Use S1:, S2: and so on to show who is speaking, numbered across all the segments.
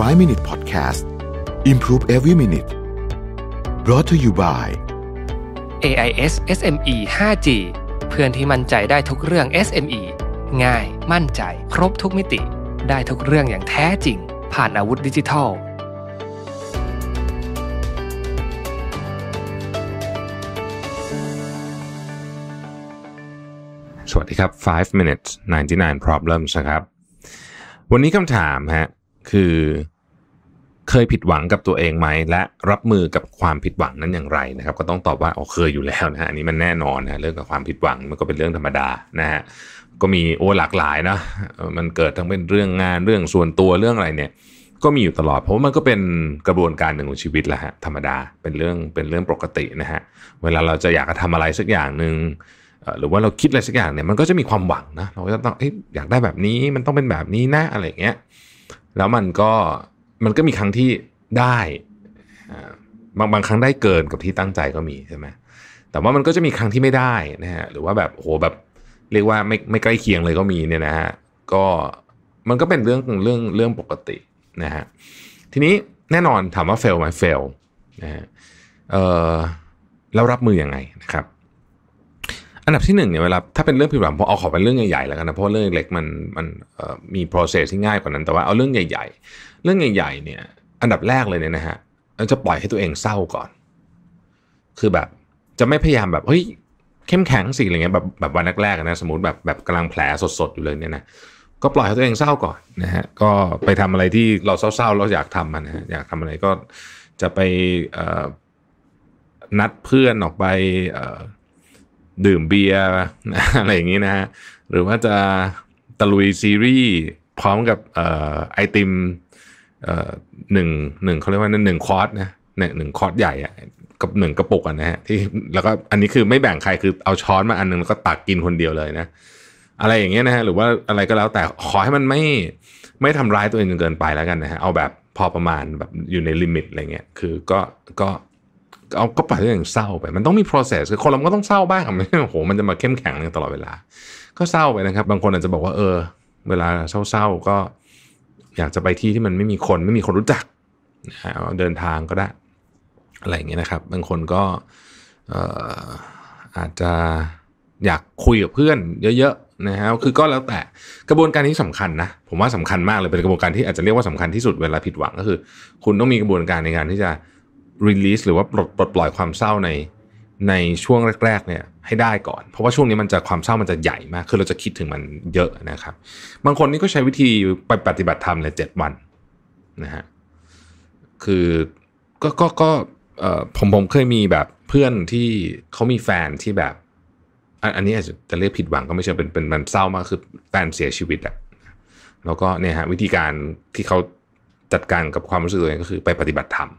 S1: 5 Minute Podcast Improve Every Minute Brought to you by AIS SME 5G เพื่อนที่มั่นใจได้ทุกเรื่อง SME ง่าย มั่นใจ ครบทุกมิติ ได้ทุกเรื่องอย่างแท้จริง ผ่านอาวุธดิจิทัล สวัสดีครับ 5 minutes 99 problems นะครับ วันนี้คำถามฮะคือเคยผิดหวังกับตัวเองไหมและรับมือกับความผิดหวังนั้นอย่างไรนะครับ ก็ต้องตอบว่าอ๋อเคยอยู่แล้วนะฮะอันนี้มันแน่นอนนะเรื่องกับความผิดหวังมันก็เป็นเรื่องธรรมดานะฮะก็มีโอ้หลากหลายนะมันเกิดทั้งเป็นเรื่องงานเรื่องส่วนตัวเรื่องอะไรเนี่ย ก็มีอยู่ตลอดเพราะมันก็เป็นกระบวนการหนึ่งของชีวิตแหละฮะธรรมดาเป็นเรื่องเป็นเรื่องปกตินะฮะเวลาเราจะอยากจะทำอะไรสักอย่างหนึ่ง หรือว่าเราคิดอะไรสักอย่างเนี่ยมันก็จะมีความหวังนะเราก็ต้องอยากได้แบบนี้มันต้องเป็นแบบนี้นะอะไรเงี้ยแล้วมันก็มันก็มีครั้งที่ได้บางบางครั้งได้เกินกับที่ตั้งใจก็มีใช่ไหมแต่ว่ามันก็จะมีครั้งที่ไม่ได้นะฮะหรือว่าแบบโหแบบเรียกว่าไม่ไม่ใกล้เคียงเลยก็มีเนี่ยนะฮะก็มันก็เป็นเรื่องเรื่องเรื่องปกตินะฮะทีนี้แน่นอนถามว่าเฟลไหมเฟลนะฮะเออแล้วรับมืออยังไงนะครับอันดับที่หนึ่งเนี่ยเวลาถ้าเป็นเรื่องผิดหวังผมเอาขอเป็นเรื่องใหญ่ๆแล้วกันนะเพราะเรื่องเล็กมันมันมี process ที่ง่ายกว่านั้นแต่ว่าเอาเรื่องใหญ่ ๆ เรื่องใหญ่ๆเนี่ย อันดับแรกเลยเนี่ยนะฮะจะปล่อยให้ตัวเองเศร้าก่อน คือแบบจะไม่พยายามแบบเฮ้ยเข้มแข็งสิอะไรเงี้ย แบบแบบวันแรกๆนะสมมติแบบแบบกำลังแผลสดๆ อยู่เลยเนี่ยนะก็ปล่อยให้ตัวเองเศร้าก่อนนะฮะก็ไปทำอะไรที่เราเศร้าๆเราอยากทำนนะฮะอยากทำอะไรก็จะไปนัดเพื่อนออกไปดื่มเบียร์อะไรอย่างนี้นะฮะหรือว่าจะตะลุยซีรีส์พร้อมกับอไอติมหนึ่งหนึ่งเขาเรียกว่าหนึ่งคอร์สนะหนึ่งคอร์สใหญ่อะกับหนึ่งกระปุกอะนะฮะที่แล้วก็อันนี้คือไม่แบ่งใครคือเอาช้อนมาอันนึงแล้วก็ตักกินคนเดียวเลยนะ อะไรอย่างเงี้ยนะฮะ หรือว่าอะไรก็แล้วแต่ขอให้มันไม่ไม่ทำร้ายตัวเองจนเกินไปแล้วกันนะฮะ เอาแบบพอประมาณแบบอยู่ในลิมิตอะไรเงี้ย คือก็ก็เอาก็ปล่อยอย่างเศร้าไป มันต้องมี process คือคนเราก็ต้องเศร้าบ้างไม่โอ้โห มันจะมาเข้มแข็งตลอดเวลา ก็เศร้าไปนะครับ บางคนอาจจะบอกว่า เออ เวลาเศร้าๆ ก็ อยากจะไปที่ที่มันไม่มีคน ไม่มีคนรู้จัก เดินทางก็ได้ อะไรอย่างเงี้ยนะครับ บางคนก็อาจจะอยากคุยกับเพื่อน เยอะๆ นะฮะคือก็แล้วแต่กระบวนการนี้สำคัญนะ ผมว่าสำคัญมากเลย เป็นกระบวนการ ที่อาจจะเรียกว่าสำคัญที่สุดเวลาผิดหวังก็คือ คุณต้องมีกระบวนการในการที่จะรีลีสหรือว่า ปลดปลดปล่อยความเศร้าในในช่วงแรกๆเนี่ยให้ได้ก่อนเพราะว่าช่วงนี้มันจะความเศร้ามันจะใหญ่มากคือเราจะคิดถึงมันเยอะนะครับบางคนนี่ก็ใช้วิธีไปปฏิบัติธรรมเลยเจ็ดวันนะฮะคือก็ก็ก็ผมผมเคยมีแบบเพื่อนที่เขามีแฟนที่แบบ อันนี้อาจจะเรียกผิดหวังก็ไม่ใช่เป็นเป็นมันเศร้ามาก คือแฟนเสียชีวิตอะแล้วก็เนี่ยฮะวิธีการที่เขาจัดการกับความรู้สึกตัวเองก็คือไปปฏิบัติธรรม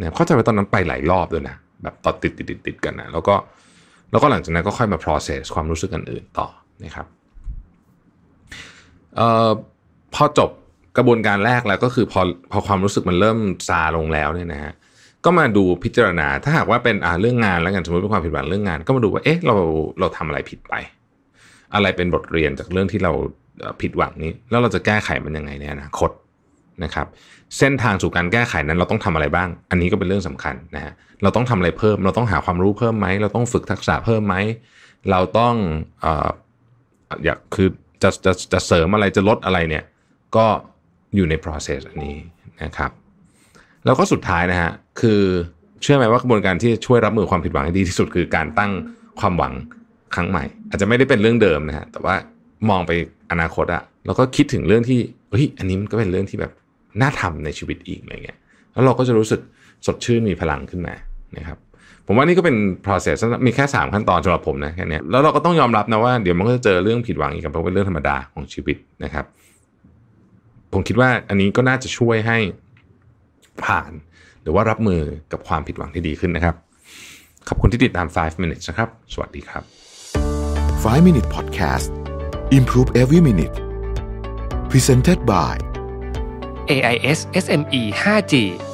S1: นะเข้าใจว่าตอนนั้นไปหลายรอบด้วยนะแบบต่อติดติดติดติดกันนะแล้วก็แล้วก็หลังจากนั้นก็ค่อยมา process ความรู้สึกอื่นๆต่อนะครับออพอจบกระบวนการแรกแล้วก็คือพอพอความรู้สึกมันเริ่มซาลงแล้วเนี่ยนะฮะก็มาดูพิจารณา ถ้าหากว่าเป็นเรื่องงานแล้วกันสมมติเป็นความผิดหวังเรื่องงาน ก็มาดูว่าเอ๊ะเราเราทำอะไรผิดไป อะไรเป็นบทเรียนจากเรื่องที่เราผิดหวังนี้ แล้วเราจะแก้ไขมันยังไงในอนาคตนะครับเส้นทางสู่การแก้ไขนั้นเราต้องทำอะไรบ้าง อันนี้ก็เป็นเรื่องสำคัญนะฮะเราต้องทำอะไรเพิ่ม เราต้องหาความรู้เพิ่มไหมเราต้องฝึกทักษะเพิ่มไหม เราต้องออยากคือจะจะจะเสริมอะไรจะลดอะไรเนี่ยก็อยู่ใน process อันนี้นะครับแล้วก็สุดท้ายนะฮะคือเชื่อไหมว่ากระบวนการที่ช่วยรับมือความผิดหวังให้ดีที่สุดคือการตั้งความหวังครั้งใหม่ อาจจะไม่ได้เป็นเรื่องเดิมนะฮะแต่ว่ามองไปอนาคตอะแล้วก็คิดถึงเรื่องที่เฮ้ยอันนี้มันก็เป็นเรื่องที่แบบน่าทำในชีวิตอีกอะไรเงี้ย แล้วเราก็จะรู้สึกสดชื่นมีพลังขึ้นมานะครับ ผมว่านี่ก็เป็น process มีแค่ 3 ขั้นตอนสำหรับผมนะแค่นี้แล้วเราก็ต้องยอมรับนะว่าเดี๋ยวมันก็จะเจอเรื่องผิดหวังอีกเพราะเป็นเรื่องธรรมดาของชีวิตนะครับ ผมคิดว่าอันนี้ก็น่าจะช่วยให้ผ่านหรือว่ารับมือกับความผิดหวังที่ดีขึ้นนะครับ ขอบคุณที่ติดตาม5 minutes นะครับ สวัสดีครับ5 minute podcast improve every minute presented by AIS SME 5G